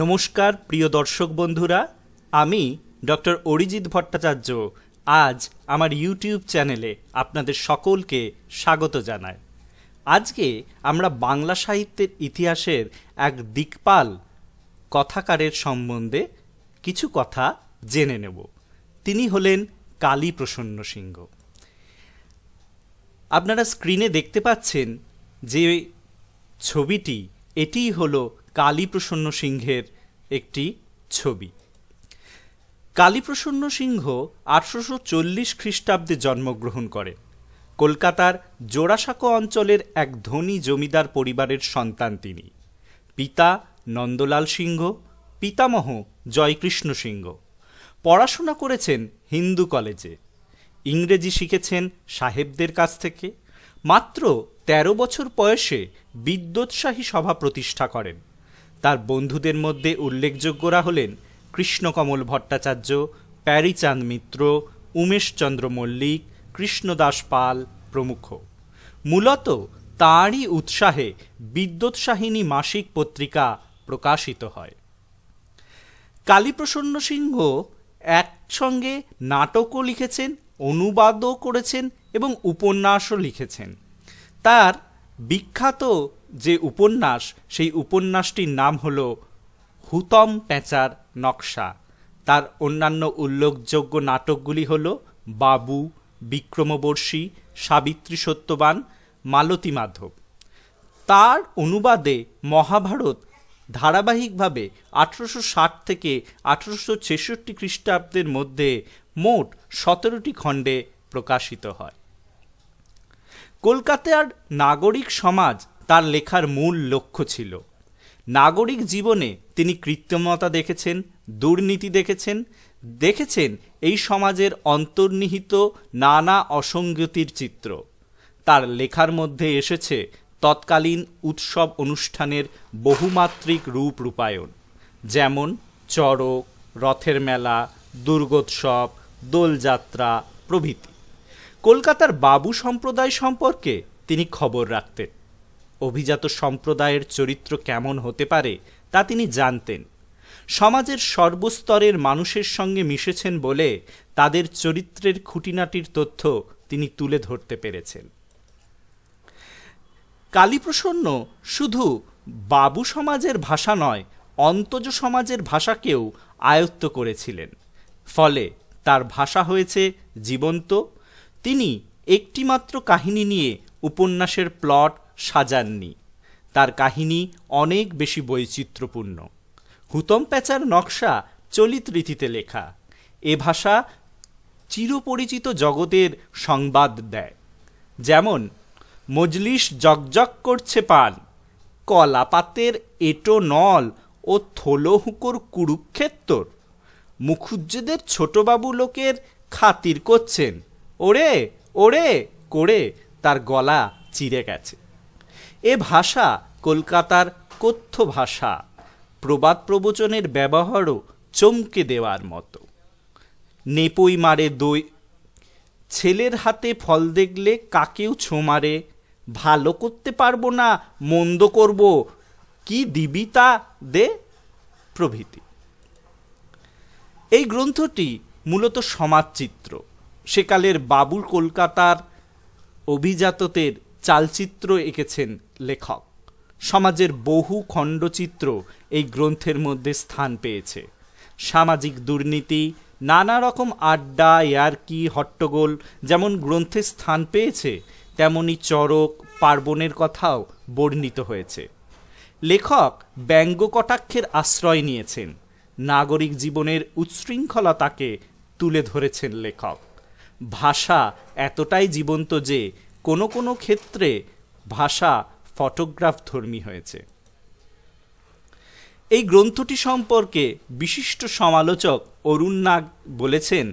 নমস্কার প্রিয় দর্শক বন্ধুরা আমি ডক্টর অরিজিৎ ভট্টাচার্য আজ আমার ইউটিউব চ্যানেলে আপনাদের সকলকে স্বাগত জানাই আজকে আমরা বাংলা সাহিত্যের ইতিহাসের এক দিকপাল কথাকারের সম্বন্ধে কিছু কথা জেনে নেব তিনি হলেন কালী প্রসন্ন সিংহ আপনারা স্ক্রিনে দেখতে পাচ্ছেন যে ছবিটি এটিই হলো কালীপ্রসন্ন সিংহের একটি ছবি কালীপ্রসন্ন সিংহ আঠারোশো চল্লিশ খ্রিস্টাব্দে জন্মগ্রহণ করেন কলকাতার জোড়াসাঁকো অঞ্চলের এক ধনী জমিদার পরিবারের সন্তান তিনি পিতা নন্দলাল সিংহ পিতামহ জয়কৃষ্ণ সিংহ পড়াশোনা করেছেন হিন্দু কলেজে ইংরেজি শিখেছেন সাহেবদের কাছ থেকে মাত্র ১৩ বছর বয়সে বিদ্যোৎসাহী সভা প্রতিষ্ঠা করেন তার বন্ধুদের মধ্যে উল্লেখযোগ্যরা হলেন কৃষ্ণকমল ভট্টাচার্য প্যারিচাঁদ মিত্র উমেশচন্দ্র মল্লিক কৃষ্ণদাস পাল প্রমুখ মূলত তাঁরই উৎসাহে বিদ্যুৎসাহিনী মাসিক পত্রিকা প্রকাশিত হয় কালীপ্রসন্ন সিংহ একসঙ্গে নাটকও লিখেছেন অনুবাদও করেছেন এবং উপন্যাসও লিখেছেন তার বিখ্যাত যে উপন্যাস সেই উপন্যাসটির নাম হল হুতম পেঁচার নকশা তার অন্যান্য উল্লেখযোগ্য নাটকগুলি হল বাবু বিক্রমবর্ষী সাবিত্রী সত্যবান মালতী মাধব তার অনুবাদে মহাভারত ধারাবাহিকভাবে আঠেরোশো ষাট থেকে আঠেরোশো ছেষট্টি খ্রিস্টাব্দের মধ্যে মোট সতেরোটি খণ্ডে প্রকাশিত হয় কলকাতার নাগরিক সমাজ তার লেখার মূল লক্ষ্য ছিল নাগরিক জীবনে তিনি কৃত্রিমতা দেখেছেন দুর্নীতি দেখেছেন দেখেছেন এই সমাজের অন্তর্নিহিত নানা অসঙ্গতির চিত্র তার লেখার মধ্যে এসেছে তৎকালীন উৎসব অনুষ্ঠানের বহুমাত্রিক রূপ রূপায়ণ যেমন চড়ক রথের মেলা দুর্গোৎসব দোলযাত্রা প্রভৃতি কলকাতার বাবু সম্প্রদায় সম্পর্কে তিনি খবর রাখতেন অভিজাত সম্প্রদায়ের চরিত্র কেমন হতে পারে তা তিনি জানতেন সমাজের সর্বস্তরের মানুষের সঙ্গে মিশেছেন বলে তাদের চরিত্রের খুঁটিনাটির তথ্য তিনি তুলে ধরতে পেরেছেন কালীপ্রসন্ন শুধু বাবু সমাজের ভাষা নয় অন্তজ সমাজের ভাষাকেও আয়ত্ত করেছিলেন ফলে তার ভাষা হয়েছে জীবন্ত তিনি একটিমাত্র কাহিনী নিয়ে উপন্যাসের প্লট সাজাননি তার কাহিনী অনেক বেশি বৈচিত্র্যপূর্ণ হুতম প্যাচার নকশা চলিত রীতিতে লেখা এ ভাষা চিরপরিচিত জগতের সংবাদ দেয় যেমন মজলিস জকজক করছে পান কলাপাতের এটো নল ও থোলো হুঁকোর কুরুক্ষেত্তর মুখুজ্জেদের ছোটবাবু লোকের খাতির করছেন ওরে ওরে করে তার গলা চিরে গেছে এ ভাষা কলকাতার কথ্য ভাষা প্রবাদ প্রবচনের ব্যবহারও চমকে দেওয়ার মতো নেপই মারে দই ছেলের হাতে ফল দেখলে কাকেও ছো মারে ভালো করতে পারবো না মন্দ করব কি দিবি তা দে প্রভৃতি এই গ্রন্থটি মূলত সমাজচিত্র সেকালের বাবুল কলকাতার অভিজাততের চালচিত্র এঁকেছেন লেখক সমাজের বহু খণ্ডচিত্র এই গ্রন্থের মধ্যে স্থান পেয়েছে সামাজিক দুর্নীতি নানা রকম আড্ডা ইয়ারকি হট্টগোল যেমন গ্রন্থে স্থান পেয়েছে তেমনি চরক পার্বণের কথাও বর্ণিত হয়েছে লেখক ব্যঙ্গ কটাক্ষের আশ্রয় নিয়েছেন নাগরিক জীবনের উচ্ছৃঙ্খলতাকে তুলে ধরেছেন লেখক ভাষা এতটাই জীবন্ত যে কোনো কোনো ক্ষেত্রে ভাষা ফটোগ্রাফ ধর্মী হয়েছে এই গ্রন্থটি সম্পর্কে বিশিষ্ট সমালোচক অরুণ নাগ বলেছেন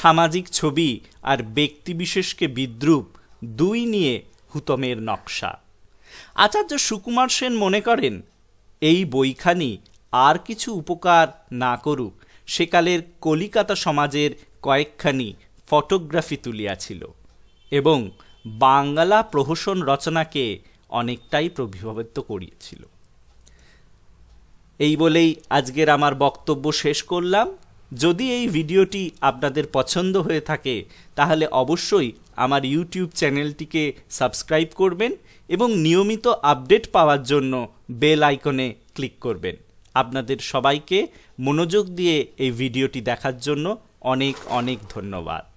সামাজিক ছবি আর ব্যক্তিবিশেষকে বিদ্রুপ দুই নিয়ে হুতমের নকশা আচার্য সুকুমার সেন মনে করেন এই বইখানি আর কিছু উপকার না করুক সেকালের কলিকাতা সমাজের কয়েকখানি ফটোগ্রাফি তুলিয়াছিল এবং বাংলা প্রহসন রচনাকে অনেকটাই প্রভাবিত করিয়েছিল এই বলেই আজকের আমার বক্তব্য শেষ করলাম যদি এই ভিডিওটি আপনাদের পছন্দ হয়ে থাকে তাহলে অবশ্যই আমার ইউটিউব চ্যানেলটিকে সাবস্ক্রাইব করবেন এবং নিয়মিত আপডেট পাওয়ার জন্য বেল আইকনে ক্লিক করবেন আপনাদের সবাইকে মনোযোগ দিয়ে এই ভিডিওটি দেখার জন্য অনেক অনেক ধন্যবাদ